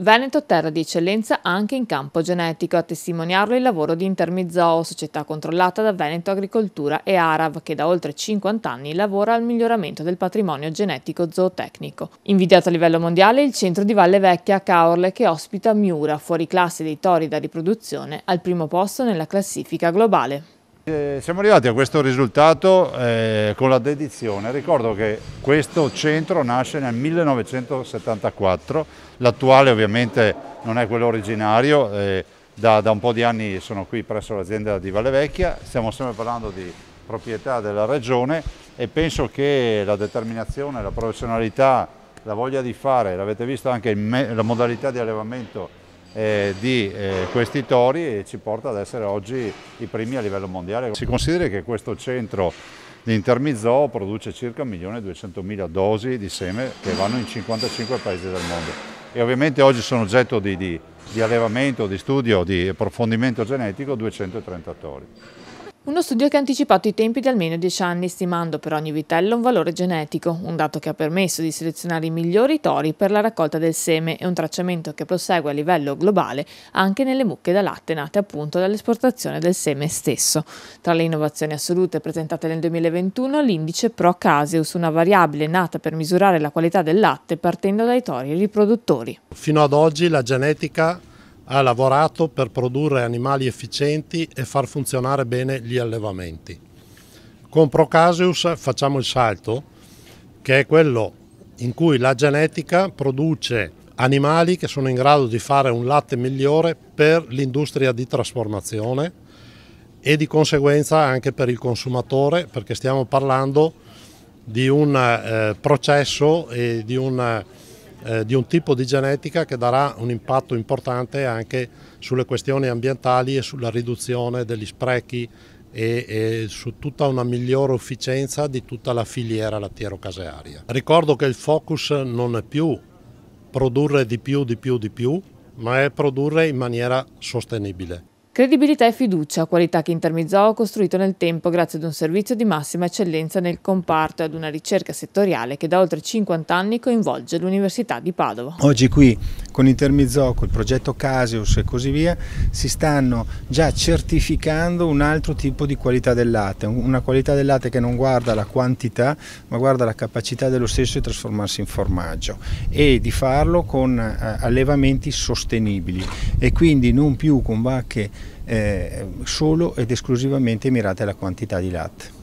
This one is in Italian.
Veneto terra di eccellenza anche in campo genetico, a testimoniarlo il lavoro di Intermizzoo, società controllata da Veneto Agricoltura e Arav, che da oltre 50 anni lavora al miglioramento del patrimonio genetico zootecnico. Invidiato a livello mondiale il centro di Valle Vecchia a Caorle, che ospita Miura, fuori classe dei tori da riproduzione, al primo posto nella classifica globale. Eh, siamo arrivati a questo risultato eh, con la dedizione. Ricordo che questo centro nasce nel 1974, l'attuale ovviamente non è quello originario, eh, da, da, un po' di anni sono qui presso l'azienda di Vallevecchia, stiamo sempre parlando di proprietà della regione e penso che la determinazione, la professionalità, la voglia di fare, l'avete visto anche la modalità di allevamento eh, di eh, questi tori e ci porta ad essere oggi i primi a livello mondiale. Si considera che questo centro di Intermizoo produce circa 1.200.000 dosi di seme che vanno in 55 paesi del mondo e ovviamente oggi sono oggetto di, di, di allevamento, di studio, di approfondimento genetico 230 tori. Uno studio che ha anticipato i tempi di almeno 10 anni, stimando per ogni vitello un valore genetico, un dato che ha permesso di selezionare i migliori tori per la raccolta del seme e un tracciamento che prosegue a livello globale anche nelle mucche da latte nate appunto dall'esportazione del seme stesso. Tra le innovazioni assolute presentate nel 2021, l'indice Pro Caseus, una variabile nata per misurare la qualità del latte partendo dai tori riproduttori. Fino ad oggi la genetica ha lavorato per produrre animali efficienti e far funzionare bene gli allevamenti. Con Procasius facciamo il salto, che è quello in cui la genetica produce animali che sono in grado di fare un latte migliore per l'industria di trasformazione e di conseguenza anche per il consumatore, perché stiamo parlando di un eh, processo e di un eh, di un tipo di genetica che darà un impatto importante anche sulle questioni ambientali e sulla riduzione degli sprechi e, e, su tutta una migliore efficienza di tutta la filiera lattiero-casearia. Ricordo che il focus non è più produrre di più, di più, di più, ma è produrre in maniera sostenibile. Credibilità e fiducia, qualità che Intermizzao ha costruito nel tempo grazie ad un servizio di massima eccellenza nel comparto e ad una ricerca settoriale che da oltre 50 anni coinvolge l'Università di Padova. Oggi qui con con il progetto Caseus e così via, si stanno già certificando un altro tipo di qualità del latte, una qualità del latte che non guarda la quantità ma guarda la capacità dello stesso di trasformarsi in formaggio e di farlo con eh, allevamenti sostenibili e quindi non più con vacche eh, solo ed esclusivamente mirate alla quantità di latte.